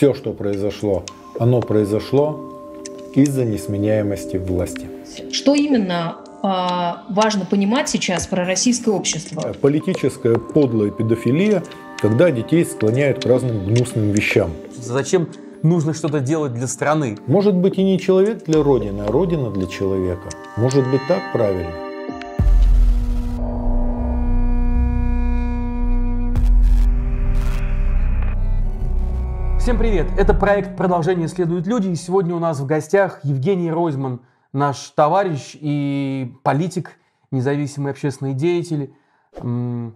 все, что произошло, оно произошло из-за несменяемости власти. Что именно а, важно понимать сейчас про российское общество? Э, политическая подлая педофилия, когда детей склоняют к разным гнусным вещам. Зачем нужно что-то делать для страны? Может быть и не человек для Родины, а Родина для человека. Может быть так правильно? Всем привет! Это проект «Продолжение следуют люди» и сегодня у нас в гостях Евгений Ройзман, наш товарищ и политик, независимый общественный деятель. Э,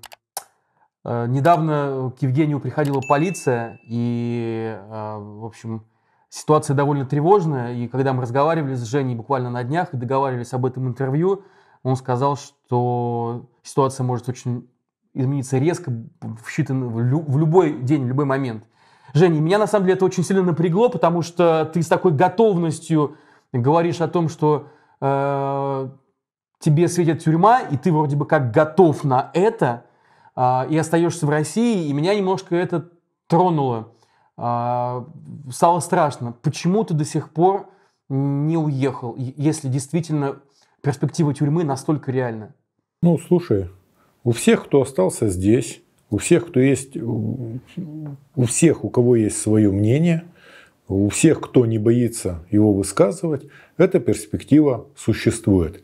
недавно к Евгению приходила полиция, и, э, в общем, ситуация довольно тревожная. И когда мы разговаривали с Женей буквально на днях и договаривались об этом интервью, он сказал, что ситуация может очень измениться резко в, считан, в любой день, в любой момент. Женя, меня на самом деле это очень сильно напрягло, потому что ты с такой готовностью говоришь о том, что э, тебе светит тюрьма, и ты вроде бы как готов на это, э, и остаешься в России, и меня немножко это тронуло. Э, стало страшно. Почему ты до сих пор не уехал, если действительно перспектива тюрьмы настолько реальна? Ну, слушай, у всех, кто остался здесь, у всех, кто есть, у всех, у кого есть свое мнение, у всех, кто не боится его высказывать, эта перспектива существует.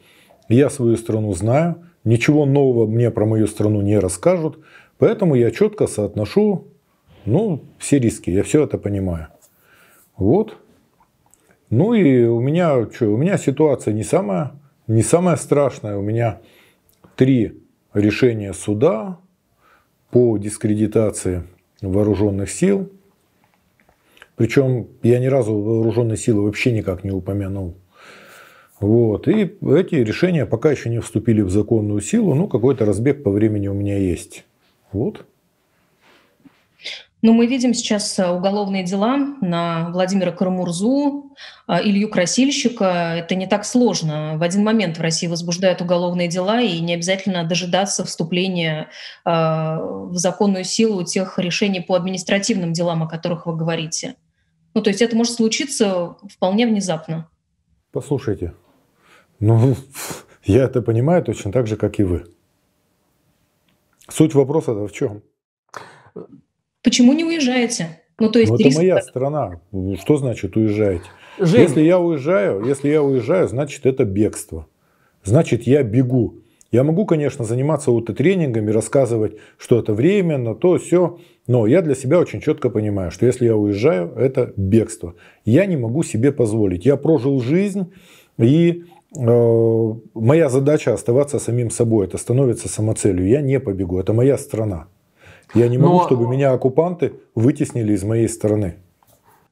Я свою страну знаю, ничего нового мне про мою страну не расскажут, поэтому я четко соотношу ну, все риски, я все это понимаю. Вот. Ну и у меня, что, у меня ситуация не самая, не самая страшная. У меня три решения суда, по дискредитации вооруженных сил. Причем я ни разу вооруженные силы вообще никак не упомянул. Вот. И эти решения пока еще не вступили в законную силу, но какой-то разбег по времени у меня есть. Вот. Ну, мы видим сейчас э, уголовные дела на Владимира Карамурзу, э, Илью Красильщика. Это не так сложно. В один момент в России возбуждают уголовные дела, и не обязательно дожидаться вступления э, в законную силу тех решений по административным делам, о которых вы говорите. Ну, то есть это может случиться вполне внезапно. Послушайте, ну, я это понимаю точно так же, как и вы. Суть вопроса в чем? Почему не уезжаете? Ну, то есть Но ну, риск... это моя страна. Что значит уезжаете? Жень. Если я уезжаю, если я уезжаю, значит это бегство. Значит я бегу. Я могу, конечно, заниматься тренингами, рассказывать, что это временно, то, все, но я для себя очень четко понимаю, что если я уезжаю, это бегство. Я не могу себе позволить. Я прожил жизнь, и э, моя задача оставаться самим собой. Это становится самоцелью. Я не побегу. Это моя страна. Я не могу, Но... чтобы меня оккупанты вытеснили из моей страны.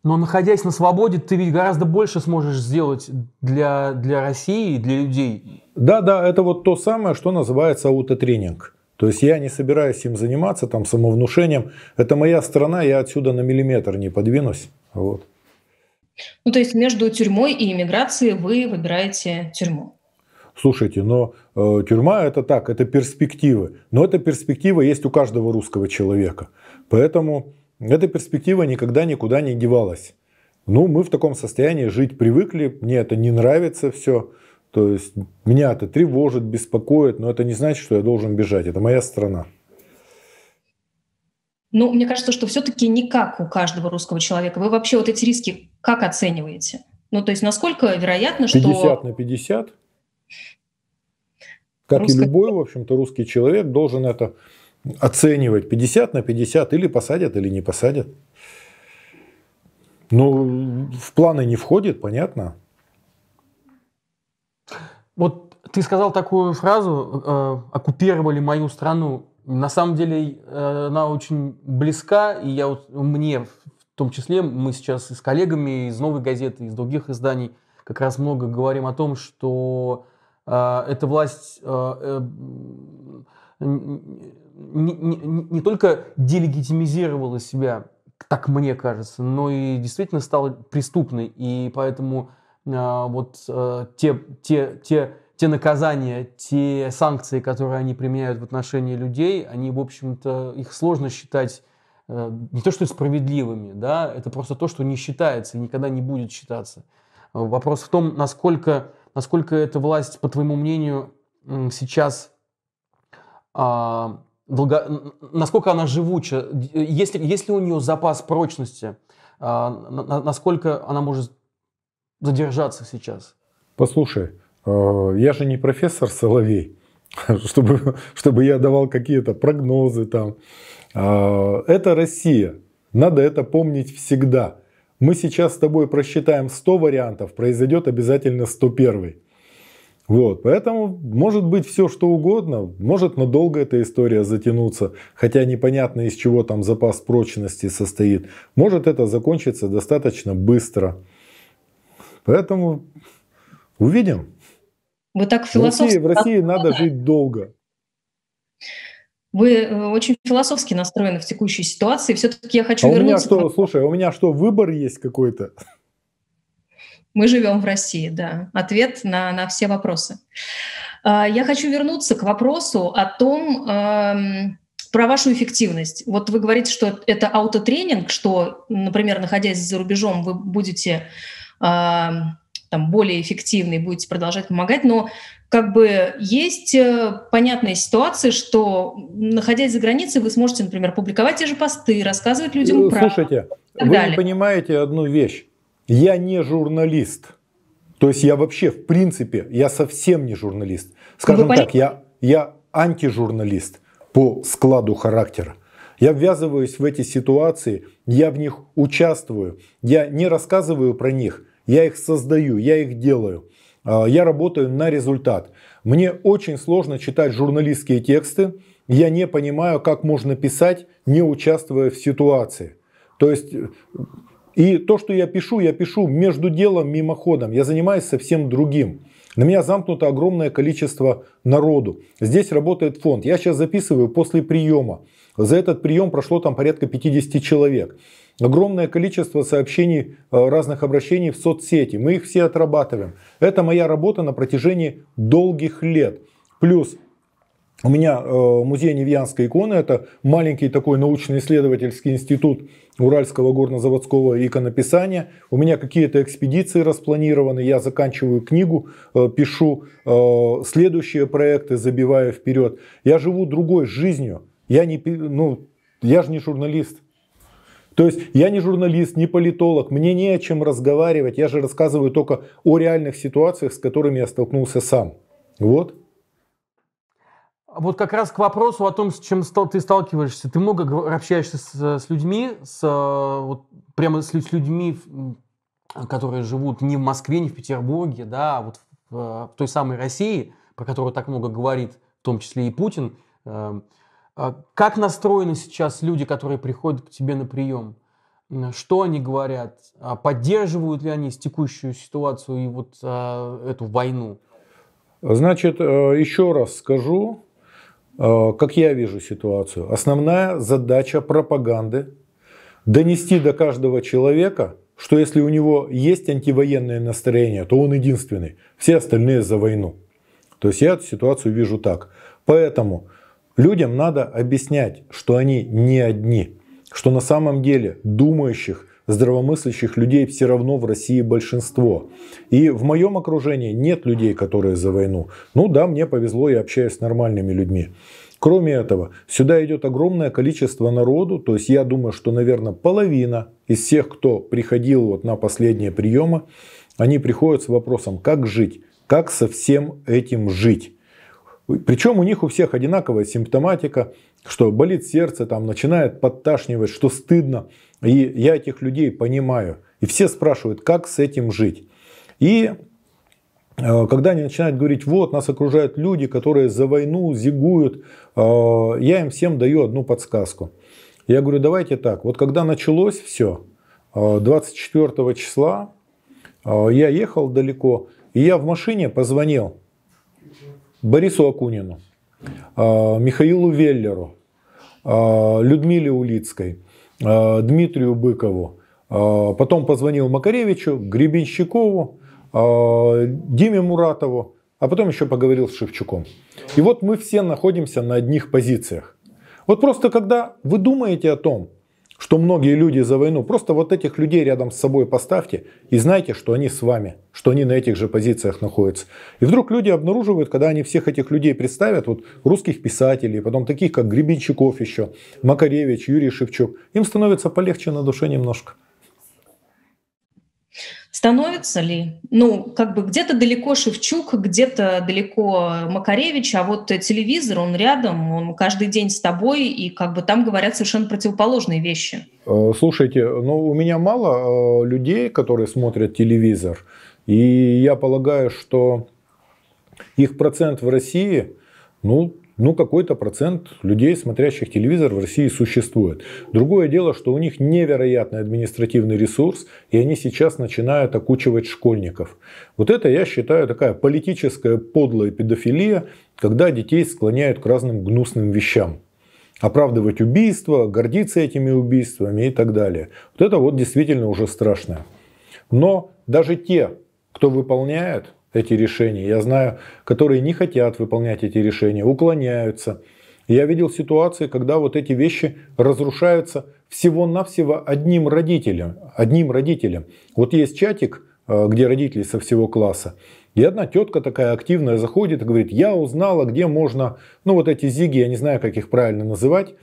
Но находясь на свободе, ты ведь гораздо больше сможешь сделать для, для России и для людей. Да, да, это вот то самое, что называется аутотренинг. То есть я не собираюсь им заниматься, там, самовнушением. Это моя страна, я отсюда на миллиметр не подвинусь. Вот. Ну, то есть между тюрьмой и иммиграцией вы выбираете тюрьму слушайте, но э, тюрьма это так, это перспективы. Но эта перспектива есть у каждого русского человека. Поэтому эта перспектива никогда никуда не девалась. Ну, мы в таком состоянии жить привыкли, мне это не нравится все. То есть меня это тревожит, беспокоит, но это не значит, что я должен бежать. Это моя страна. Ну, мне кажется, что все-таки не как у каждого русского человека. Вы вообще вот эти риски как оцениваете? Ну, то есть насколько вероятно, 50 что... 50 на 50? Как Русский... и любой, в общем-то, русский человек должен это оценивать 50 на 50, или посадят, или не посадят. Ну, в планы не входит, понятно. Вот ты сказал такую фразу, э, оккупировали мою страну. На самом деле э, она очень близка, и я вот, мне в том числе, мы сейчас и с коллегами из «Новой газеты», из других изданий как раз много говорим о том, что а, эта власть не, а, э, не, не только делегитимизировала себя, так мне кажется, но и действительно стала преступной. И поэтому а, вот те, те, те, те наказания, те санкции, которые они применяют в отношении людей, они, в общем-то, их сложно считать э, не то что справедливыми, да, это просто то, что не считается и никогда не будет считаться. Вопрос в том, насколько насколько эта власть, по твоему мнению, сейчас а, долго, насколько она живуча, Есть ли у нее запас прочности, а, на, насколько она может задержаться сейчас? Послушай, а, я же не профессор Соловей, чтобы, чтобы я давал какие-то прогнозы там. А, это Россия. Надо это помнить всегда мы сейчас с тобой просчитаем 100 вариантов, произойдет обязательно 101. Вот, поэтому может быть все что угодно, может надолго эта история затянуться, хотя непонятно из чего там запас прочности состоит. Может это закончится достаточно быстро. Поэтому увидим. Вот так в России, в России надо жить долго. Вы э, очень философски настроены в текущей ситуации. Все-таки я хочу а вернуться... У меня что, слушай, у меня что, выбор есть какой-то? Мы живем в России, да. Ответ на, на все вопросы. А, я хочу вернуться к вопросу о том, эм, про вашу эффективность. Вот вы говорите, что это аутотренинг, что, например, находясь за рубежом, вы будете эм, там, более эффективны и будете продолжать помогать, но как бы есть э, понятная ситуация, что находясь за границей, вы сможете, например, публиковать те же посты, рассказывать людям ну, Слушайте, вы далее. понимаете одну вещь. Я не журналист. То есть я вообще, в принципе, я совсем не журналист. Ну, Скажем так, я, я антижурналист по складу характера. Я ввязываюсь в эти ситуации, я в них участвую, я не рассказываю про них, я их создаю, я их делаю, а, я работаю на результат. Мне очень сложно читать журналистские тексты, я не понимаю, как можно писать, не участвуя в ситуации. То есть и то, что я пишу, я пишу между делом, мимоходом. Я занимаюсь совсем другим. На меня замкнуто огромное количество народу. Здесь работает фонд. Я сейчас записываю после приема. За этот прием прошло там порядка 50 человек огромное количество сообщений, э, разных обращений в соцсети. Мы их все отрабатываем. Это моя работа на протяжении долгих лет. Плюс у меня э, музей Невьянской иконы, это маленький такой научно-исследовательский институт Уральского горнозаводского иконописания. У меня какие-то экспедиции распланированы, я заканчиваю книгу, э, пишу следующие проекты, забиваю вперед. Я живу другой жизнью. Я, не, ну, я же не журналист, то есть я не журналист, не политолог, мне не о чем разговаривать, я же рассказываю только о реальных ситуациях, с которыми я столкнулся сам. Вот. А вот как раз к вопросу о том, с чем ты сталкиваешься. Ты много общаешься с, с людьми, с, вот, прямо с, с людьми, которые живут не в Москве, не в Петербурге, да, а вот в, в той самой России, про которую так много говорит, в том числе и Путин. Эм, а как настроены сейчас люди, которые приходят к тебе на прием? Что они говорят? А поддерживают ли они текущую ситуацию и вот а, эту войну? Значит, э, еще раз скажу, э, как я вижу ситуацию. Основная задача пропаганды – донести до каждого человека, что если у него есть антивоенное настроение, то он единственный, все остальные за войну. То есть я эту ситуацию вижу так. Поэтому Людям надо объяснять, что они не одни, что на самом деле думающих, здравомыслящих людей все равно в России большинство. И в моем окружении нет людей, которые за войну. Ну да, мне повезло, я общаюсь с нормальными людьми. Кроме этого, сюда идет огромное количество народу, то есть я думаю, что, наверное, половина из всех, кто приходил вот на последние приемы, они приходят с вопросом, как жить, как со всем этим жить. Причем у них у всех одинаковая симптоматика, что болит сердце, там начинает подташнивать, что стыдно. И я этих людей понимаю. И все спрашивают, как с этим жить. И э, когда они начинают говорить, вот, нас окружают люди, которые за войну зигуют, э, я им всем даю одну подсказку. Я говорю, давайте так, вот когда началось все, э, 24 числа, я ехал далеко, и я в машине позвонил Борису Акунину, а, Михаилу Веллеру, а, Людмиле Улицкой, а, Дмитрию Быкову, потом позвонил Макаревичу, Гребенщикову, Диме Муратову, а потом еще поговорил с Шевчуком. И вот мы все находимся на одних позициях. Вот просто когда вы думаете о том, что многие люди за войну. Просто вот этих людей рядом с собой поставьте и знайте, что они с вами, что они на этих же позициях находятся. И вдруг люди обнаруживают, когда они всех этих людей представят, вот русских писателей, потом таких, как Гребенщиков еще, Макаревич, Юрий Шевчук, им становится полегче на душе немножко. Становится ли? Ну, как бы где-то далеко Шевчук, где-то далеко Макаревич, а вот телевизор, он рядом, он каждый день с тобой, и как бы там говорят совершенно противоположные вещи. Э, слушайте, ну у меня мало э, людей, которые смотрят телевизор, и я полагаю, что их процент в России, ну, ну, какой-то процент людей, смотрящих телевизор в России существует. Другое дело, что у них невероятный административный ресурс, и они сейчас начинают окучивать школьников. Вот это, я считаю, такая политическая подлая педофилия, когда детей склоняют к разным гнусным вещам. Оправдывать убийства, гордиться этими убийствами и так далее. Вот это вот действительно уже страшное. Но даже те, кто выполняет, эти решения. Я знаю, которые не хотят выполнять эти решения, уклоняются. Я видел ситуации, когда вот эти вещи разрушаются всего-навсего одним родителем. Одним родителем. Вот есть чатик, э, где родители со всего класса. И одна тетка такая активная заходит и говорит, я узнала, где можно, ну вот эти зиги, я не знаю, как их правильно называть,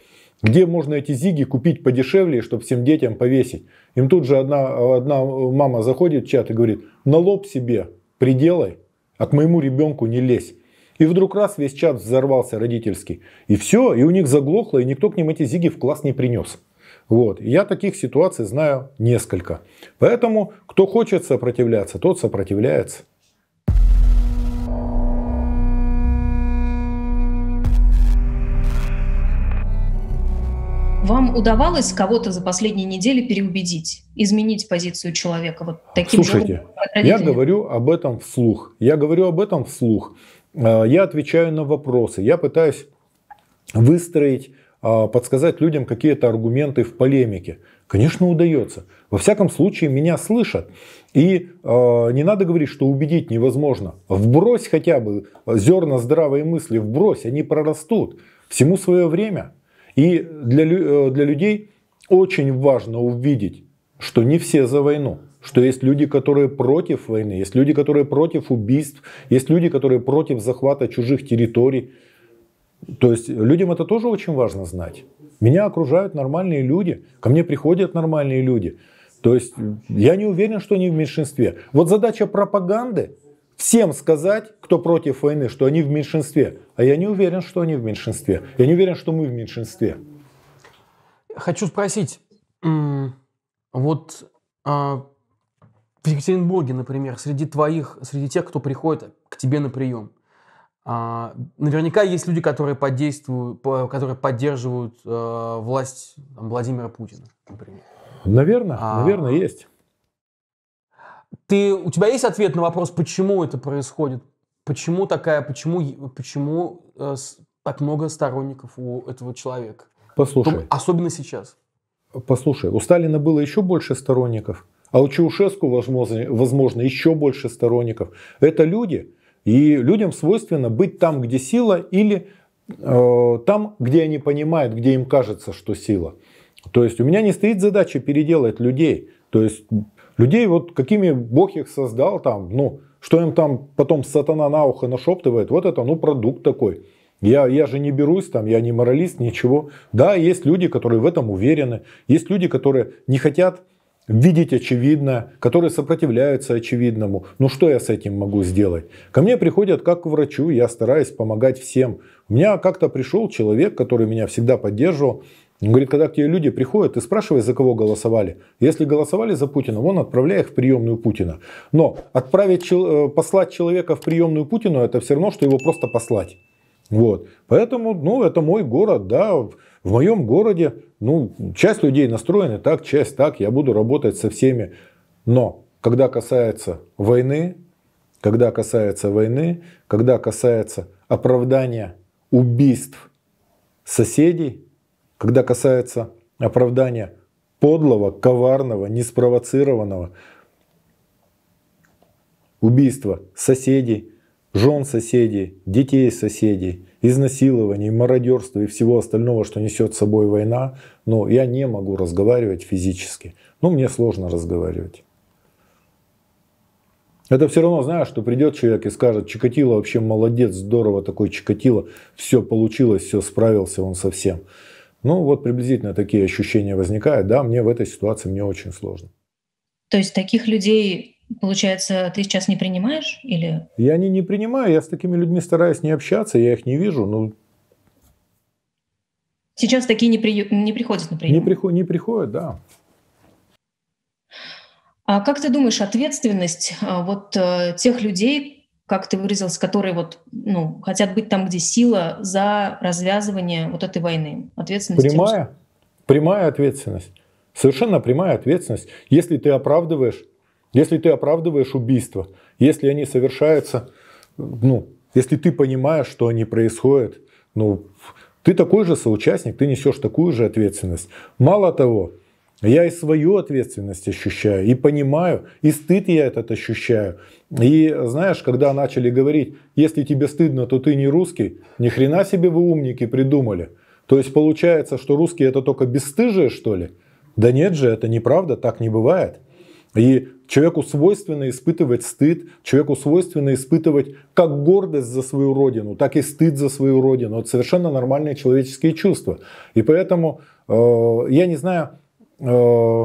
где можно эти зиги купить подешевле, чтобы всем детям повесить. Им тут же одна, одна мама заходит в чат и говорит, на лоб себе, приделай, а к моему ребенку не лезь. И вдруг раз весь чат взорвался родительский. И все, и у них заглохло, и никто к ним эти зиги в класс не принес. Вот. я таких ситуаций знаю несколько. Поэтому, кто хочет сопротивляться, тот сопротивляется. Вам удавалось кого-то за последние недели переубедить, изменить позицию человека вот таким Слушайте, же я говорю об этом вслух. Я говорю об этом вслух. Э, я отвечаю на вопросы. Я пытаюсь выстроить, э, подсказать людям какие-то аргументы в полемике. Конечно, удается. Во всяком случае, меня слышат. И э, не надо говорить, что убедить невозможно. Вбрось хотя бы э, зерна здравой мысли, вбрось, они прорастут. Всему свое время. И для, э, для людей очень важно увидеть, что не все за войну что есть люди, которые против войны, есть люди, которые против убийств, есть люди, которые против захвата чужих территорий. То есть людям это тоже очень важно знать. Меня окружают нормальные люди, ко мне приходят нормальные люди. То есть я не уверен, что они в меньшинстве. Вот задача пропаганды всем сказать, кто против войны, что они в меньшинстве. А я не уверен, что они в меньшинстве. Я не уверен, что мы в меньшинстве. Хочу спросить, вот а, в Екатеринбурге, например, среди твоих, среди тех, кто приходит к тебе на прием, а, наверняка есть люди, которые, подействуют, которые поддерживают э, власть Владимира Путина, например. Наверное, а, наверное, есть. Ты, у тебя есть ответ на вопрос, почему это происходит? Почему такая, почему, почему э, так много сторонников у этого человека? Послушай. Том, особенно сейчас. Послушай, у Сталина было еще больше сторонников, а у Чаушеску, возможно, возможно еще больше сторонников. Это люди, и людям свойственно быть там, где сила, или э, там, где они понимают, где им кажется, что сила. То есть у меня не стоит задача переделать людей. То есть Людей вот какими Бог их создал там, ну, что им там потом сатана на ухо нашептывает, вот это, ну, продукт такой. Я, я же не берусь там, я не моралист, ничего. Да, есть люди, которые в этом уверены, есть люди, которые не хотят видеть очевидное, которые сопротивляются очевидному. Ну что я с этим могу сделать? Ко мне приходят как к врачу, я стараюсь помогать всем. У меня как-то пришел человек, который меня всегда поддерживал, говорит, когда к тебе люди приходят, ты спрашивай, за кого голосовали. Если голосовали за Путина, он отправляй их в приемную Путина. Но отправить, э, послать человека в приемную Путину, это все равно, что его просто послать. Вот. Поэтому, ну, это мой город, да, в моем городе, ну, часть людей настроены так, часть так, я буду работать со всеми. Но когда касается войны, когда касается войны, когда касается оправдания убийств соседей, когда касается оправдания подлого, коварного, неспровоцированного убийства соседей, жен соседей, детей соседей, изнасилований, мародерства и всего остального, что несет с собой война, но ну, я не могу разговаривать физически. Ну, мне сложно разговаривать. Это все равно, знаешь, что придет человек и скажет, Чикатило вообще молодец, здорово такой Чикатило, все получилось, все справился он со всем. Ну, вот приблизительно такие ощущения возникают. Да, мне в этой ситуации мне очень сложно. То есть таких людей, получается, ты сейчас не принимаешь или? Я не, не принимаю, я с такими людьми стараюсь не общаться, я их не вижу, но ну. Сейчас такие не, при... не приходят на прием? Не, приход... не приходят, да. А как ты думаешь, ответственность э, вот э, тех людей, как ты выразился, которые вот, ну, хотят быть там, где сила за развязывание вот этой войны. Ответственность. Прямая, русских. прямая ответственность. Совершенно прямая ответственность. Если ты оправдываешь, если ты оправдываешь убийства, если они совершаются, ну, если ты понимаешь, что они происходят, ну, ты такой же соучастник, ты несешь такую же ответственность. Мало того, я и свою ответственность ощущаю, и понимаю, и стыд я этот ощущаю. И знаешь, когда начали говорить, если тебе стыдно, то ты не русский, ни хрена себе вы умники придумали. То есть получается, что русские это только бесстыжие, что ли? Да нет же, это неправда, так не бывает. И человеку свойственно испытывать стыд, человеку свойственно испытывать как гордость за свою родину, так и стыд за свою родину. Это совершенно нормальные человеческие чувства. И поэтому э, я не знаю, э,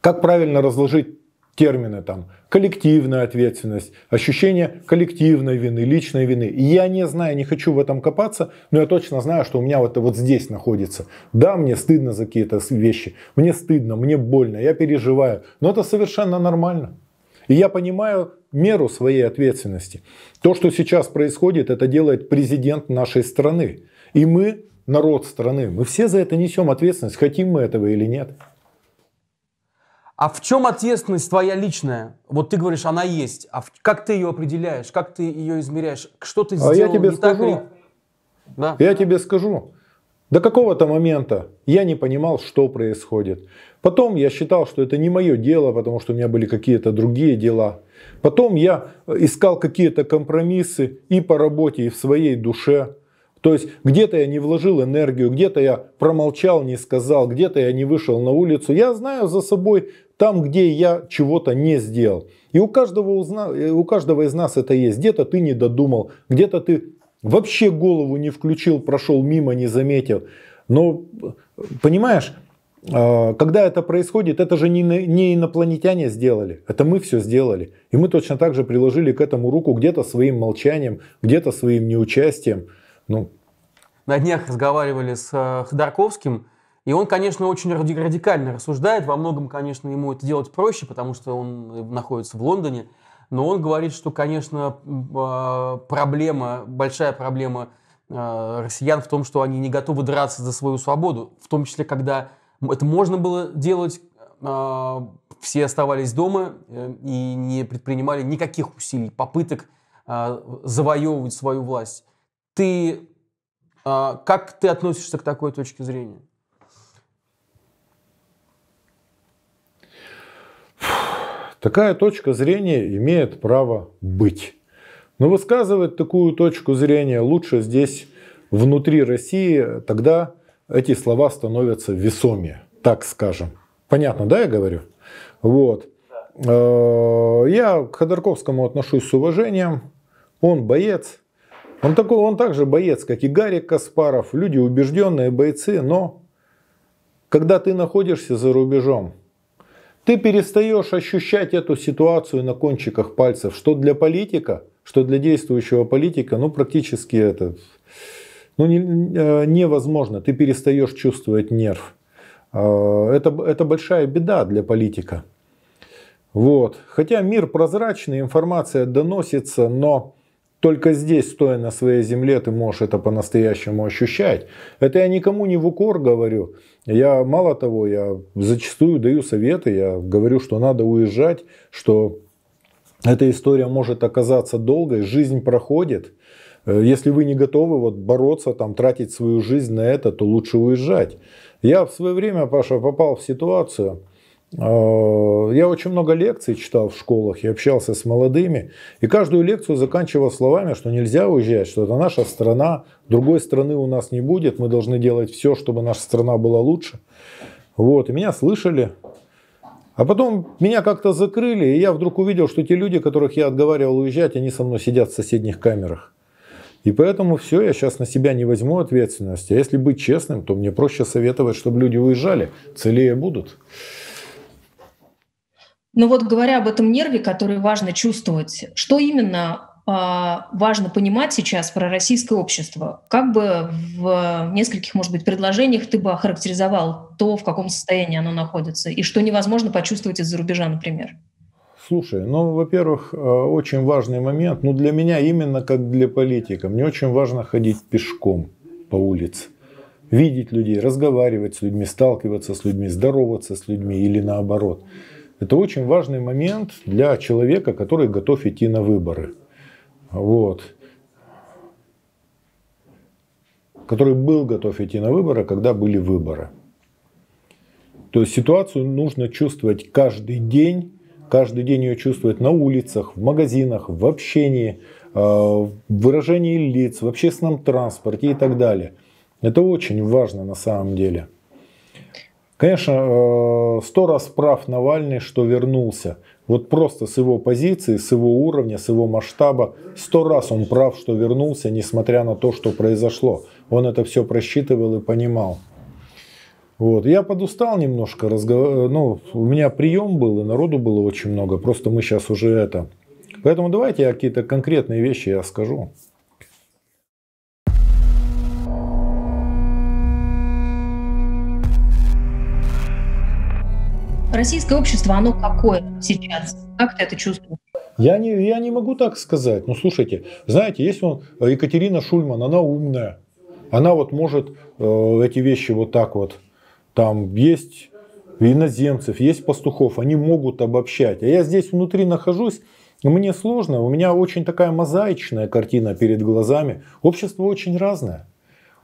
как правильно разложить термины там коллективная ответственность, ощущение коллективной вины, личной вины. И я не знаю, не хочу в этом копаться, но я точно знаю, что у меня вот, это вот здесь находится. Да, мне стыдно за какие-то вещи, мне стыдно, мне больно, я переживаю, но это совершенно нормально. И я понимаю меру своей ответственности. То, что сейчас происходит, это делает президент нашей страны. И мы, народ страны, мы все за это несем ответственность, хотим мы этого или нет. А в чем ответственность твоя личная? Вот ты говоришь, она есть. А в, как ты ее определяешь? Как ты ее измеряешь? Что ты а сделал? А я тебе не скажу. Так ли? Да. Я тебе скажу. До какого-то момента я не понимал, что происходит. Потом я считал, что это не мое дело, потому что у меня были какие-то другие дела. Потом я э, искал какие-то компромиссы и по работе, и в своей душе. То есть где-то я не вложил энергию, где-то я промолчал, не сказал, где-то я не вышел на улицу. Я знаю за собой там, где я чего-то не сделал. И у каждого, узна... Э, у каждого из нас это есть. Где-то ты не додумал, где-то ты вообще голову не включил, прошел мимо, не заметил. Но, понимаешь, а, когда это происходит, это же не, инопланетяне сделали, это мы все сделали. И мы точно так же приложили к этому руку где-то своим молчанием, где-то своим неучастием. Ну. На днях разговаривали с э, Ходорковским, и он, конечно, очень радикально рассуждает. Во многом, конечно, ему это делать проще, потому что он находится в Лондоне. Но он говорит, что, конечно, а, проблема, большая проблема а, россиян в том, что они не готовы драться за свою свободу. В том числе, когда это можно было делать, а, все оставались дома э, и не предпринимали никаких усилий, попыток завоевывать свою власть. Ты, как ты относишься к такой точке зрения? Такая точка зрения имеет право быть. Но высказывать такую точку зрения лучше здесь, внутри России, тогда эти слова становятся весомее, так скажем. Понятно, да, я говорю? Вот. Э, я к Ходорковскому отношусь с уважением. Он боец. Он, такой, он также боец, как и Гарик Каспаров. Люди убежденные бойцы, но когда ты находишься за рубежом, ты перестаешь ощущать эту ситуацию на кончиках пальцев, что для политика, что для действующего политика, ну практически это ну, не, э, невозможно. Ты перестаешь чувствовать нерв. Э, это, это большая беда для политика. Вот. Хотя мир прозрачный, информация доносится, но только здесь, стоя на своей земле, ты можешь это по-настоящему ощущать. Это я никому не в укор говорю. Я мало того, я зачастую даю советы, я говорю, что надо уезжать, что эта история может оказаться долгой, жизнь проходит. Э, если вы не готовы вот бороться, там, тратить свою жизнь на это, то лучше уезжать. Я в свое время, Паша, попал в ситуацию, Э, я очень много лекций читал в школах и общался с молодыми. И каждую лекцию заканчивал словами, что нельзя уезжать, что это наша страна, другой страны у нас не будет, мы должны делать все, чтобы наша страна была лучше. Вот, и меня слышали. А потом меня как-то закрыли, и я вдруг увидел, что те люди, которых я отговаривал уезжать, они со мной сидят в соседних камерах. И поэтому все, я сейчас на себя не возьму ответственности. А если быть честным, то мне проще советовать, чтобы люди уезжали, целее будут. Ну вот говоря об этом нерве, который важно чувствовать, что именно а, важно понимать сейчас про российское общество? Как бы в нескольких, может быть, предложениях ты бы охарактеризовал то, в каком состоянии оно находится, и что невозможно почувствовать из-за рубежа, например? Слушай, ну, во-первых, э, очень важный момент, ну, для меня именно как для политика, мне очень важно ходить пешком по улице, видеть людей, разговаривать с людьми, сталкиваться с людьми, здороваться с людьми или наоборот – это очень важный момент для человека, который готов идти на выборы. Вот. Который был готов идти на выборы, когда были выборы. То есть ситуацию нужно чувствовать каждый день, каждый день ее чувствовать на улицах, в магазинах, в общении, э, в выражении лиц, в общественном транспорте и так далее. Это очень важно на самом деле. Конечно, э, сто раз прав Навальный, что вернулся. Вот просто с его позиции, с его уровня, с его масштаба, сто раз он прав, что вернулся, несмотря на то, что произошло. Он это все просчитывал и понимал. Вот. Я подустал немножко, разговор... Э, ну, у меня прием был, и народу было очень много, просто мы сейчас уже это. Поэтому давайте я какие-то конкретные вещи я скажу. российское общество, оно какое сейчас? Как ты это чувствуешь? Я не, я не могу так сказать. Ну, слушайте, знаете, есть он, э, Екатерина Шульман, она умная. Она вот может э, эти вещи вот так вот. Там есть иноземцев, есть пастухов, они могут обобщать. А я здесь внутри нахожусь, мне сложно, у меня очень такая мозаичная картина перед глазами. Общество очень разное.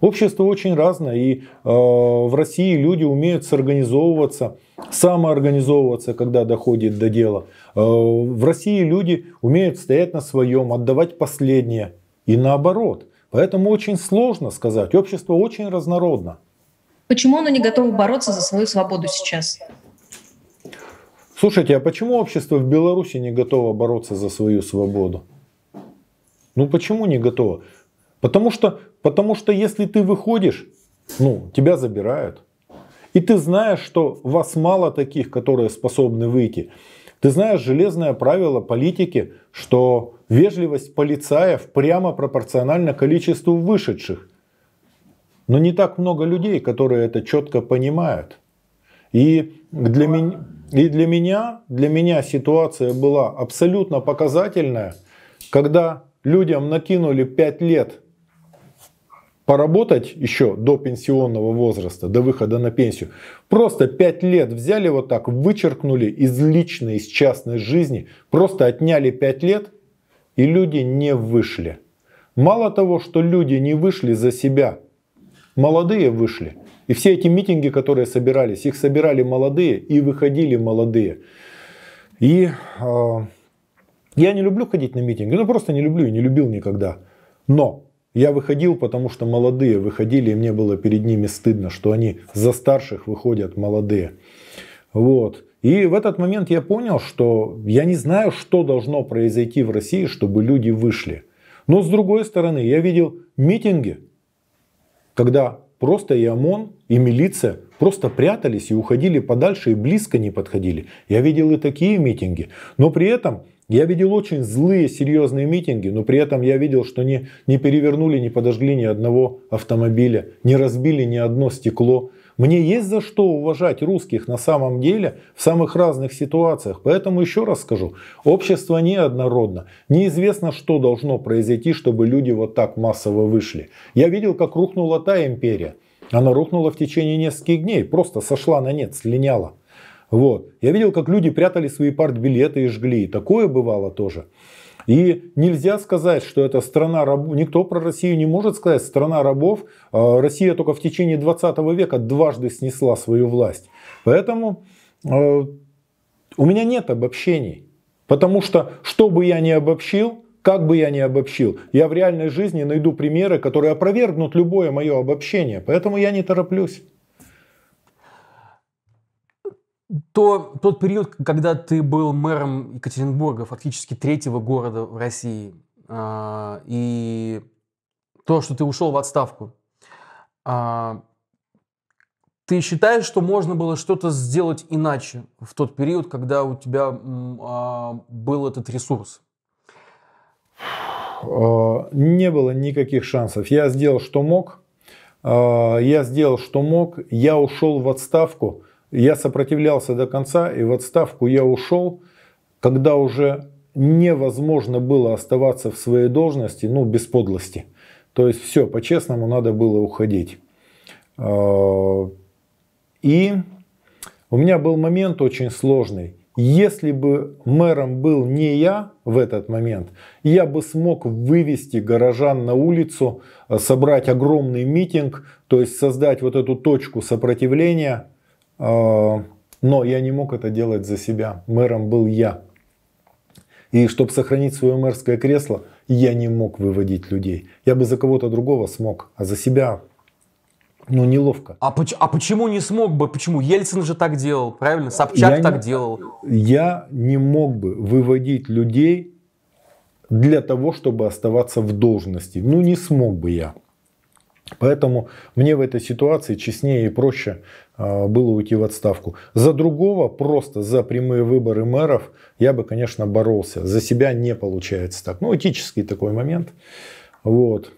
Общество очень разное, и э, в России люди умеют сорганизовываться, самоорганизовываться, когда доходит до дела. Э, в России люди умеют стоять на своем, отдавать последнее и наоборот. Поэтому очень сложно сказать. Общество очень разнородно. Почему оно не готово бороться за свою свободу сейчас? Слушайте, а почему общество в Беларуси не готово бороться за свою свободу? Ну почему не готово? Потому что, потому что если ты выходишь, ну, тебя забирают. И ты знаешь, что вас мало таких, которые способны выйти. Ты знаешь железное правило политики, что вежливость полицаев прямо пропорциональна количеству вышедших. Но не так много людей, которые это четко понимают. И для, ми... и для меня, для меня ситуация была абсолютно показательная, когда людям накинули 5 лет поработать еще до пенсионного возраста, до выхода на пенсию. Просто 5 лет взяли вот так, вычеркнули из личной, из частной жизни, просто отняли 5 лет, и люди не вышли. Мало того, что люди не вышли за себя, молодые вышли. И все эти митинги, которые собирались, их собирали молодые и выходили молодые. И э, я не люблю ходить на митинги, ну просто не люблю и не любил никогда. Но я выходил, потому что молодые выходили, и мне было перед ними стыдно, что они за старших выходят молодые. Вот. И в этот момент я понял, что я не знаю, что должно произойти в России, чтобы люди вышли. Но с другой стороны, я видел митинги, когда просто и ОМОН, и милиция просто прятались и уходили подальше и близко не подходили. Я видел и такие митинги. Но при этом я видел очень злые, серьезные митинги, но при этом я видел, что не, не перевернули, не подожгли ни одного автомобиля, не разбили ни одно стекло, мне есть за что уважать русских на самом деле в самых разных ситуациях. Поэтому еще раз скажу, общество неоднородно. Неизвестно, что должно произойти, чтобы люди вот так массово вышли. Я видел, как рухнула та империя. Она рухнула в течение нескольких дней, просто сошла на нет, слиняла. Вот. Я видел, как люди прятали свои партбилеты и жгли. такое бывало тоже. И нельзя сказать, что это страна рабов. Никто про Россию не может сказать. Страна рабов. А, Россия только в течение 20 века дважды снесла свою власть. Поэтому а, у меня нет обобщений. Потому что, что бы я ни обобщил, как бы я ни обобщил, я в реальной жизни найду примеры, которые опровергнут любое мое обобщение. Поэтому я не тороплюсь то тот период, когда ты был мэром Екатеринбурга, фактически третьего города в России, а, и то, что ты ушел в отставку, а, ты считаешь, что можно было что-то сделать иначе в тот период, когда у тебя а, был этот ресурс? Не было никаких шансов. Я сделал, что мог. Я сделал, что мог. Я ушел в отставку я сопротивлялся до конца, и в отставку я ушел, когда уже невозможно было оставаться в своей должности, ну, без подлости. То есть все, по-честному надо было уходить. А, и у меня был момент очень сложный. Если бы мэром был не я в этот момент, я бы смог вывести горожан на улицу, э, собрать огромный митинг, то есть создать вот эту точку сопротивления – а, но я не мог это делать за себя. Мэром был я. И чтобы сохранить свое мэрское кресло, я не мог выводить людей. Я бы за кого-то другого смог, а за себя ну, неловко. А, поч- а почему не смог бы? Почему? Ельцин же так делал, правильно? Собчак я так не, делал. Я не мог бы выводить людей для того, чтобы оставаться в должности. Ну, не смог бы я. Поэтому мне в этой ситуации честнее и проще а, было уйти в отставку. За другого, просто за прямые выборы мэров, я бы, конечно, боролся. За себя не получается так. Ну, этический такой момент. Вот.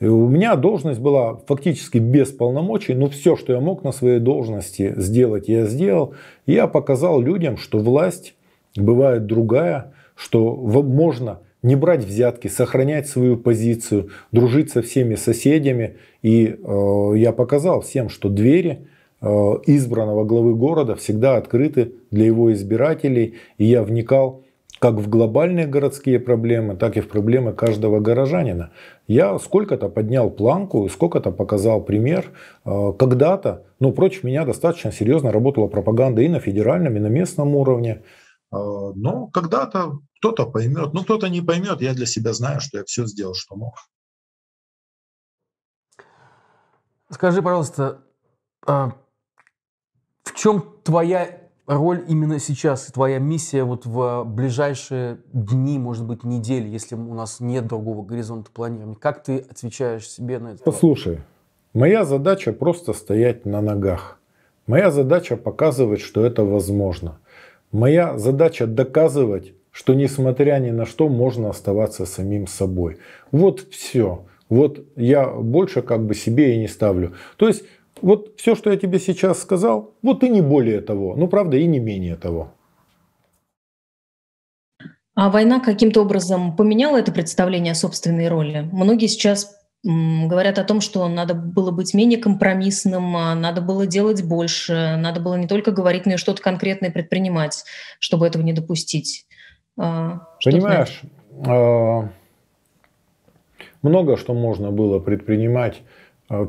у меня должность была фактически без полномочий, но все, что я мог на своей должности сделать, я сделал. Я показал людям, что власть бывает другая, что можно не брать взятки, сохранять свою позицию, дружить со всеми соседями. И э, я показал всем, что двери э, избранного главы города всегда открыты для его избирателей. И я вникал как в глобальные городские проблемы, так и в проблемы каждого горожанина. Я сколько-то поднял планку, сколько-то показал пример. Э, когда-то, ну, против меня достаточно серьезно работала пропаганда и на федеральном, и на местном уровне. Э, но когда-то кто-то поймет, ну кто-то не поймет. Я для себя знаю, что я все сделал, что мог. Скажи, пожалуйста, а, в чем твоя роль именно сейчас, твоя миссия вот в ближайшие дни, может быть, недели, если у нас нет другого горизонта планирования? Как ты отвечаешь себе на это? Послушай, моя задача просто стоять на ногах. Моя задача показывать, что это возможно. Моя задача доказывать, что несмотря ни на что можно оставаться самим собой. Вот все. Вот я больше как бы себе и не ставлю. То есть вот все, что я тебе сейчас сказал, вот и не более того. Ну, правда, и не менее того. А война каким-то образом поменяла это представление о собственной роли? Многие сейчас говорят о том, что надо было быть менее компромиссным, а, надо было делать больше, надо было не только говорить, но и что-то конкретное предпринимать, чтобы этого не допустить. А, что Понимаешь, а, много что можно было предпринимать.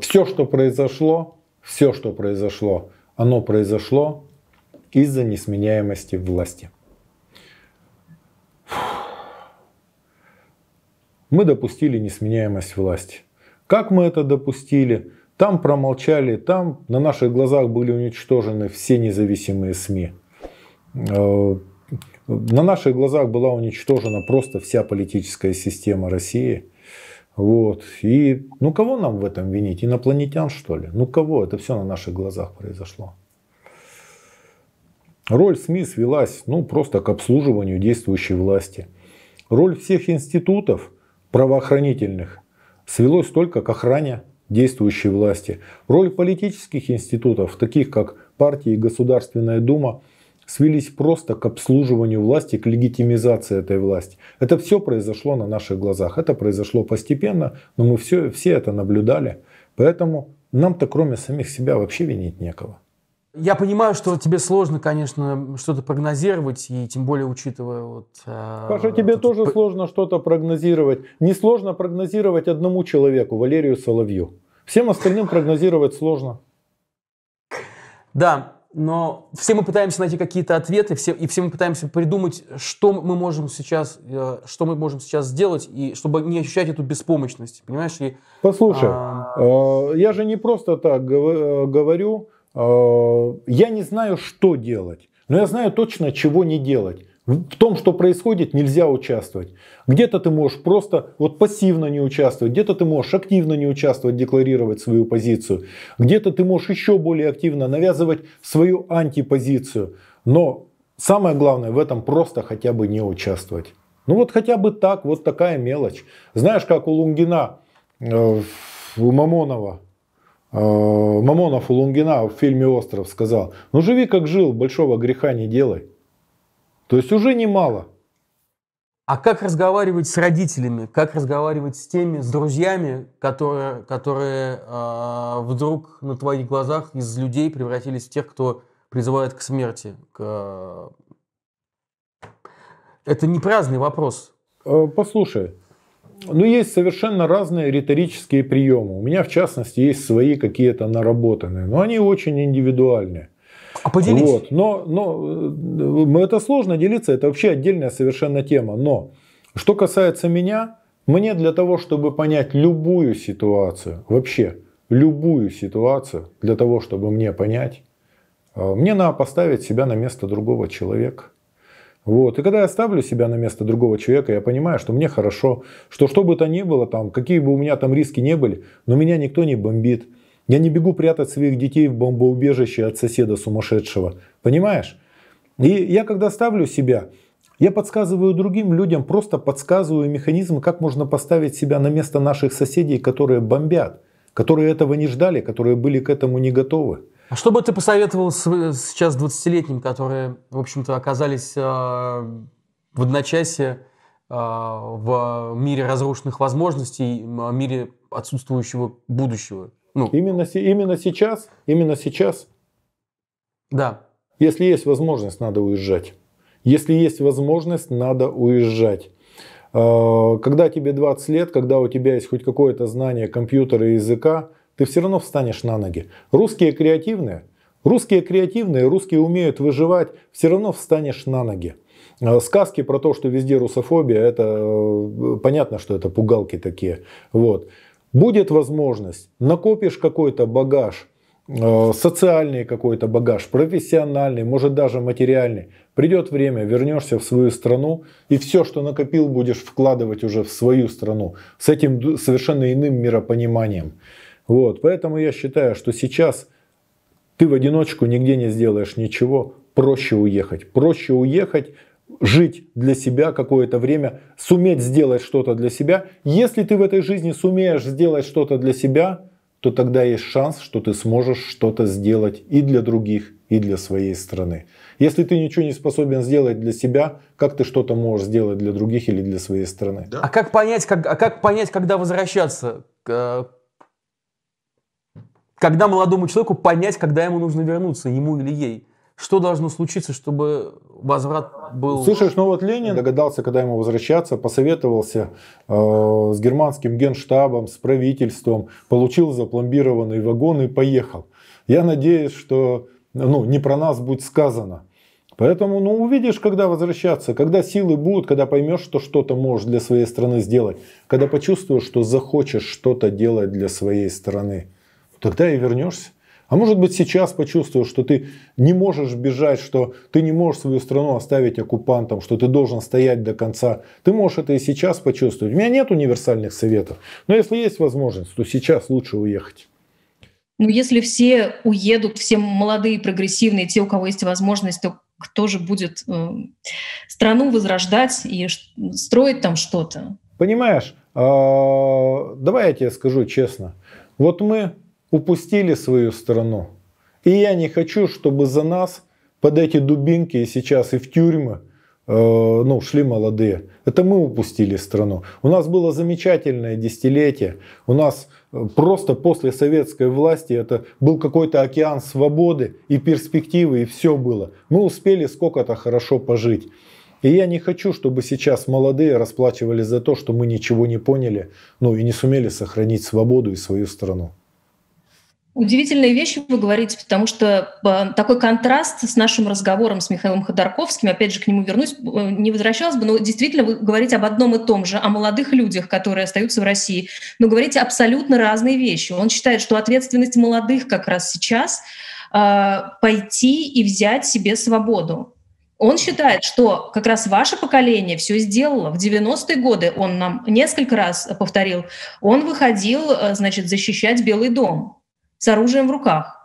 Все, что произошло, все, что произошло, оно произошло из-за несменяемости власти. мы допустили несменяемость власти. Как мы это допустили? Там промолчали, там на наших глазах были уничтожены все независимые СМИ. Э, на наших глазах была уничтожена просто вся политическая система России. Вот. И ну кого нам в этом винить? Инопланетян, что ли? Ну кого? Это все на наших глазах произошло. Роль СМИ свелась ну, просто к обслуживанию действующей власти. Роль всех институтов – правоохранительных свелось только к охране действующей власти. Роль политических институтов, таких как партии и Государственная Дума, свелись просто к обслуживанию власти, к легитимизации этой власти. Это все произошло на наших глазах. Это произошло постепенно, но мы все, все это наблюдали. Поэтому нам-то кроме самих себя вообще винить некого. Я понимаю, что тебе сложно, конечно, что-то прогнозировать, и тем более учитывая вот... Э, Паша, тебе этот... тоже сложно что-то прогнозировать. Не сложно прогнозировать одному человеку, Валерию Соловью. Всем остальным прогнозировать сложно. Да, но все мы пытаемся найти какие-то ответы, все, и все мы пытаемся придумать, что мы можем сейчас, э, что мы можем сейчас сделать, и чтобы не ощущать эту беспомощность, понимаешь? И, Послушай, а... Э, я же не просто так говорю Э, я не знаю, что делать, но я знаю точно, чего не делать. В том, что происходит, нельзя участвовать. Где-то ты можешь просто вот пассивно не участвовать, где-то ты можешь активно не участвовать, декларировать свою позицию, где-то ты можешь еще более активно навязывать свою антипозицию. Но самое главное в этом просто хотя бы не участвовать. Ну вот хотя бы так, вот такая мелочь. Знаешь, как у Лунгина, э, у Мамонова, Э, Мамонов у Лунгина в фильме «Остров» сказал, ну живи как жил, большого греха не делай. То есть уже немало. А как разговаривать с родителями, как разговаривать с теми, с друзьями, которые, которые э, вдруг на твоих глазах из людей превратились в тех, кто призывает к смерти? К... Э, Это не праздный вопрос. Э, послушай, ну, есть совершенно разные риторические приемы. У меня, в частности, есть свои какие-то наработанные, но они очень индивидуальные. А поделись. Вот. Но, но э, это сложно делиться, это вообще отдельная совершенно тема. Но что касается меня, мне для того, чтобы понять любую ситуацию, вообще любую ситуацию, для того, чтобы мне понять, э, мне надо поставить себя на место другого человека. Вот. И когда я ставлю себя на место другого человека, я понимаю, что мне хорошо, что что бы то ни было, там, какие бы у меня там риски не были, но меня никто не бомбит. Я не бегу прятать своих детей в бомбоубежище от соседа сумасшедшего. Понимаешь? И я когда ставлю себя, я подсказываю другим людям, просто подсказываю механизмы, как можно поставить себя на место наших соседей, которые бомбят, которые этого не ждали, которые были к этому не готовы. А что бы ты посоветовал сейчас 20-летним, которые, в общем-то, оказались а, в одночасье а, в мире разрушенных возможностей, в а, мире отсутствующего будущего? Ну. Именно, именно сейчас, именно сейчас. Да. Если есть возможность, надо уезжать. Если есть возможность, надо уезжать. Когда тебе 20 лет, когда у тебя есть хоть какое-то знание компьютера и языка, ты все равно встанешь на ноги. Русские креативные, русские креативные, русские умеют выживать, все равно встанешь на ноги. Э, сказки про то, что везде русофобия, это э, понятно, что это пугалки такие. Вот. Будет возможность, накопишь какой-то багаж, э, социальный какой-то багаж, профессиональный, может даже материальный. Придет время, вернешься в свою страну, и все, что накопил, будешь вкладывать уже в свою страну с этим совершенно иным миропониманием. Вот, поэтому я считаю, что сейчас ты в одиночку нигде не сделаешь ничего, проще уехать. Проще уехать, жить для себя какое-то время, суметь сделать что-то для себя. Если ты в этой жизни сумеешь сделать что-то для себя, то тогда есть шанс, что ты сможешь что-то сделать и для других, и для своей страны. Если ты ничего не способен сделать для себя, как ты что-то можешь сделать для других или для своей страны? Да. А как понять, как, а как понять, когда возвращаться? Э, когда молодому человеку понять, когда ему нужно вернуться, ему или ей? Что должно случиться, чтобы возврат был... Слышишь, ну вот Ленин догадался, когда ему возвращаться, посоветовался э, с германским генштабом, с правительством, получил запломбированный вагон и поехал. Я надеюсь, что ну, не про нас будет сказано. Поэтому, ну, увидишь, когда возвращаться, когда силы будут, когда поймешь, что что-то можешь для своей страны сделать, когда почувствуешь, что захочешь что-то делать для своей страны тогда и вернешься. А может быть сейчас почувствуешь, что ты не можешь бежать, что ты не можешь свою страну оставить оккупантом, что ты должен стоять до конца. Ты можешь это и сейчас почувствовать. У меня нет универсальных советов, но если есть возможность, то сейчас лучше уехать. Ну, если все уедут, все молодые, прогрессивные, те, у кого есть возможность, то кто же будет э, страну возрождать и строить там что-то? Понимаешь, а, давай я тебе скажу честно. Вот мы упустили свою страну. И я не хочу, чтобы за нас под эти дубинки и сейчас и в тюрьмы э, ну, шли молодые. Это мы упустили страну. У нас было замечательное десятилетие. У нас э, просто после советской власти это был какой-то океан свободы и перспективы, и все было. Мы успели сколько-то хорошо пожить. И я не хочу, чтобы сейчас молодые расплачивались за то, что мы ничего не поняли, ну и не сумели сохранить свободу и свою страну. Удивительные вещи вы говорите, потому что э, такой контраст с нашим разговором с Михаилом Ходорковским, опять же, к нему вернусь, э, не возвращалась бы, но действительно вы говорите об одном и том же, о молодых людях, которые остаются в России, но говорите абсолютно разные вещи. Он считает, что ответственность молодых как раз сейчас э, пойти и взять себе свободу. Он считает, что как раз ваше поколение все сделало. В 90-е годы он нам несколько раз повторил, он выходил, значит, защищать Белый дом с оружием в руках.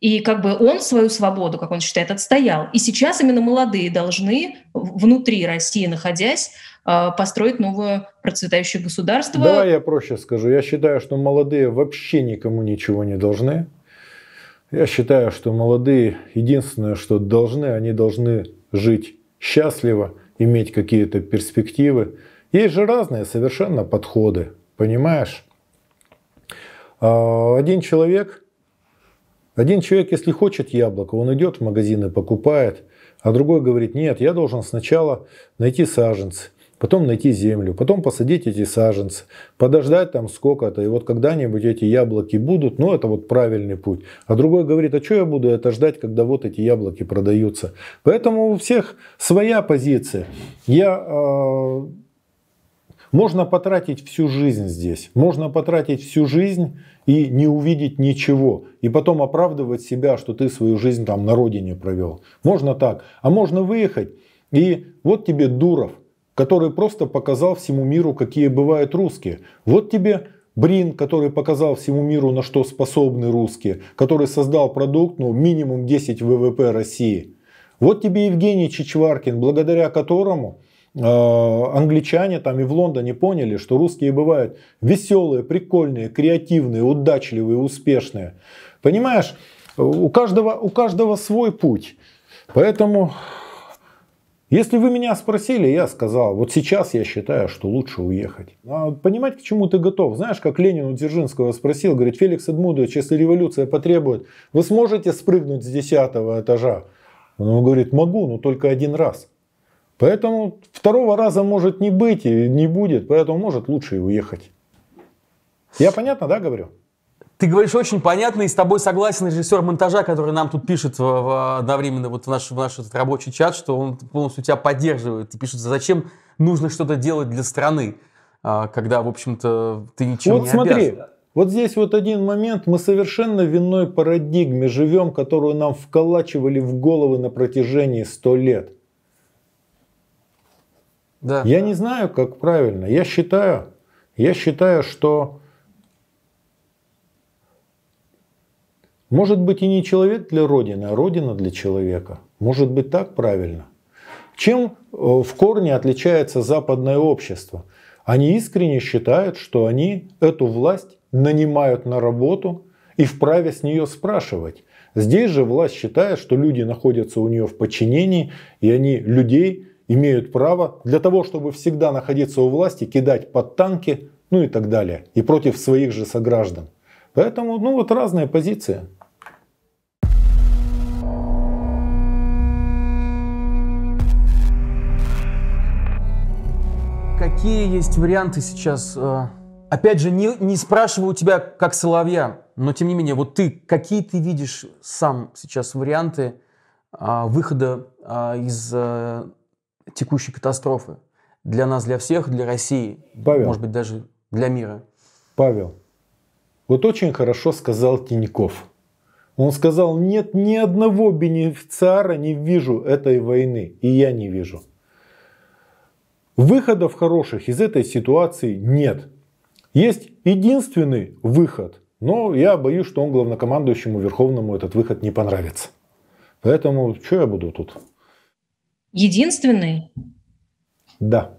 И как бы он свою свободу, как он считает, отстоял. И сейчас именно молодые должны, внутри России находясь, э, построить новое процветающее государство. Давай я проще скажу. Я считаю, что молодые вообще никому ничего не должны. Я считаю, что молодые единственное, что должны, они должны жить счастливо, иметь какие-то перспективы. Есть же разные совершенно подходы, понимаешь? А, один человек, один человек, если хочет яблоко, он идет в магазин и покупает, а другой говорит, нет, я должен сначала найти саженцы, потом найти землю, потом посадить эти саженцы, подождать там сколько-то, и вот когда-нибудь эти яблоки будут, ну это вот правильный путь. А другой говорит, а что я буду это ждать, когда вот эти яблоки продаются. Поэтому у всех своя позиция. Я а, можно потратить всю жизнь здесь, можно потратить всю жизнь и не увидеть ничего, и потом оправдывать себя, что ты свою жизнь там на родине провел. Можно так. А можно выехать, и вот тебе Дуров, который просто показал всему миру, какие бывают русские. Вот тебе Брин, который показал всему миру, на что способны русские, который создал продукт, ну, минимум 10 ВВП России. Вот тебе Евгений Чичваркин, благодаря которому а, англичане там и в Лондоне поняли, что русские бывают веселые, прикольные, креативные, удачливые, успешные. Понимаешь, у каждого, у каждого свой путь. Поэтому, если вы меня спросили, я сказал, вот сейчас я считаю, что лучше уехать. А понимать, к чему ты готов. Знаешь, как Ленин у Дзержинского спросил, говорит, Феликс Эдмудович, если революция потребует, вы сможете спрыгнуть с десятого этажа? Он говорит, могу, но только один раз. Поэтому второго раза может не быть и не будет, поэтому может лучше и уехать. Я понятно, да, говорю? Ты говоришь очень понятно, и с тобой согласен режиссер монтажа, который нам тут пишет в, э, в, одновременно вот в наш, в наш этот рабочий чат, что он полностью тебя поддерживает и пишет, зачем нужно что-то делать для страны, а, когда, в общем-то, ты ничего вот не смотри, обязан. Вот смотри, вот здесь вот один момент, мы совершенно винной парадигме живем, которую нам вколачивали в головы на протяжении 100 лет. Да. Я не знаю, как правильно. Я считаю, я считаю, что может быть и не человек для Родины, а Родина для человека. Может быть так правильно. Чем э, в корне отличается западное общество? Они искренне считают, что они эту власть нанимают на работу и вправе с нее спрашивать. Здесь же власть считает, что люди находятся у нее в подчинении, и они людей имеют право для того, чтобы всегда находиться у власти, кидать под танки, ну и так далее, и против своих же сограждан. Поэтому, ну вот разная позиция. Какие есть варианты сейчас? Э, опять же, не, не спрашиваю у тебя как соловья, но тем не менее, вот ты, какие ты видишь сам сейчас варианты а, выхода а, из э, текущей катастрофы. Для нас, для всех, для России, Павел. может быть, даже для мира. Павел, вот очень хорошо сказал Тиньков. Он сказал, нет ни одного бенефициара не вижу этой войны, и я не вижу. Выходов хороших из этой ситуации нет. Есть единственный выход, но я боюсь, что он главнокомандующему Верховному этот выход не понравится. Поэтому что я буду тут Единственный? Да.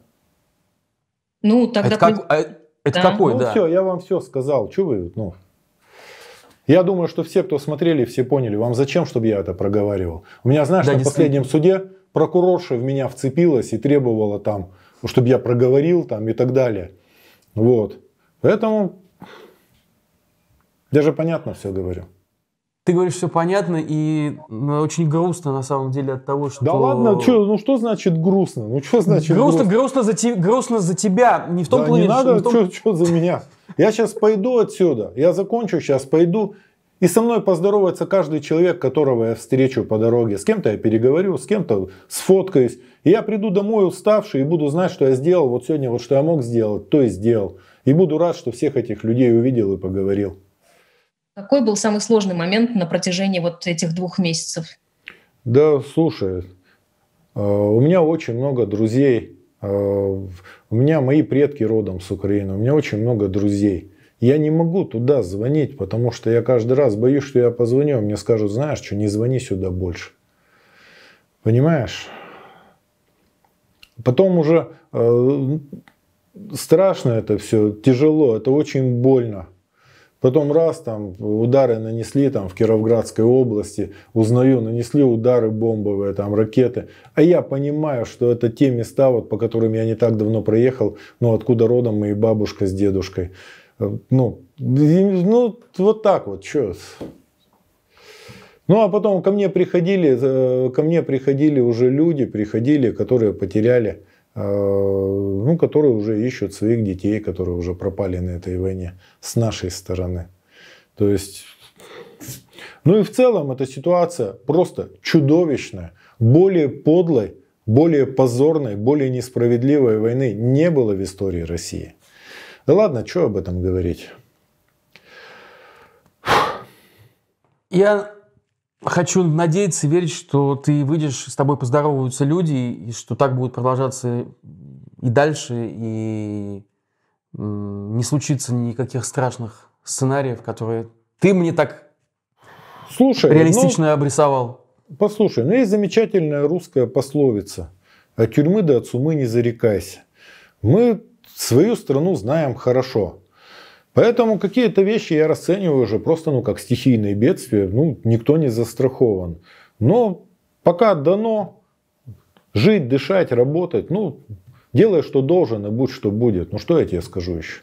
Ну, тогда... Это, как, а, это да. какой, ну, да? все, я вам все сказал. Чего вы, ну... Я думаю, что все, кто смотрели, все поняли. Вам зачем, чтобы я это проговаривал? У меня, знаешь, да, на последнем суде прокурорша в меня вцепилась и требовала там, ну, чтобы я проговорил там и так далее. Вот. Поэтому я же понятно все говорю. Ты говоришь, все понятно, и очень грустно на самом деле от того, что... Да ладно, что? ну что значит грустно? Ну что значит грустно? Грустно, грустно, за, те, грустно за тебя, не в том да, плане... не надо, что том... Чё, чё за меня. Я сейчас пойду отсюда, я закончу, сейчас пойду, и со мной поздоровается каждый человек, которого я встречу по дороге. С кем-то я переговорю, с кем-то сфоткаюсь. И я приду домой уставший и буду знать, что я сделал вот сегодня, вот что я мог сделать, то и сделал. И буду рад, что всех этих людей увидел и поговорил. Какой был самый сложный момент на протяжении вот этих двух месяцев? Да, слушай, э, у меня очень много друзей. Э, у меня мои предки родом с Украины, у меня очень много друзей. Я не могу туда звонить, потому что я каждый раз боюсь, что я позвоню, а мне скажут, знаешь что, не звони сюда больше. Понимаешь? Потом уже э, страшно это все, тяжело, это очень больно. Потом раз, там удары нанесли там, в Кировградской области, узнаю, нанесли удары бомбовые, там ракеты. А я понимаю, что это те места, вот, по которым я не так давно проехал, ну откуда родом мои бабушка с дедушкой. Э, ну, ну вот так вот, что. Ну а потом ко мне приходили, э, ко мне приходили уже люди, приходили, которые потеряли Э, ну, которые уже ищут своих детей, которые уже пропали на этой войне с нашей стороны. То есть, ну и в целом эта ситуация просто чудовищная. Более подлой, более позорной, более несправедливой войны не было в истории России. Да ладно, что об этом говорить? Я Хочу надеяться и верить, что ты выйдешь, с тобой поздороваются люди, и что так будет продолжаться и дальше, и не случится никаких страшных сценариев, которые ты мне так Слушай, ну, реалистично ну, обрисовал. Послушай, ну есть замечательная русская пословица. От тюрьмы до сумы не зарекайся. Мы свою страну знаем хорошо. Поэтому какие-то вещи я расцениваю уже просто ну, как стихийные бедствия. Ну, никто не застрахован. Но пока дано жить, дышать, работать, ну, делай, что должен, и будь, что будет. Ну, что я тебе скажу еще?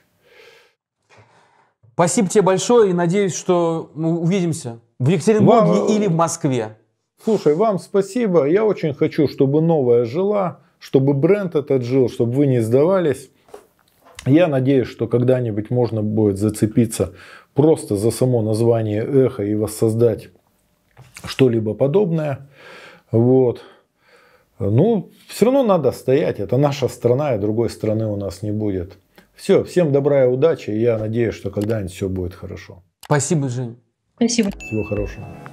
Спасибо тебе большое и надеюсь, что мы увидимся в Екатеринбурге вам... Э, или в Москве. Слушай, вам спасибо. Я очень хочу, чтобы новая жила, чтобы бренд этот жил, чтобы вы не сдавались. Я надеюсь, что когда-нибудь можно будет зацепиться просто за само название эхо и воссоздать что-либо подобное. Вот. Ну, все равно надо стоять. Это наша страна, и другой страны у нас не будет. Все, всем добра и удачи. Я надеюсь, что когда-нибудь все будет хорошо. Спасибо, Жень. Спасибо. Всего хорошего.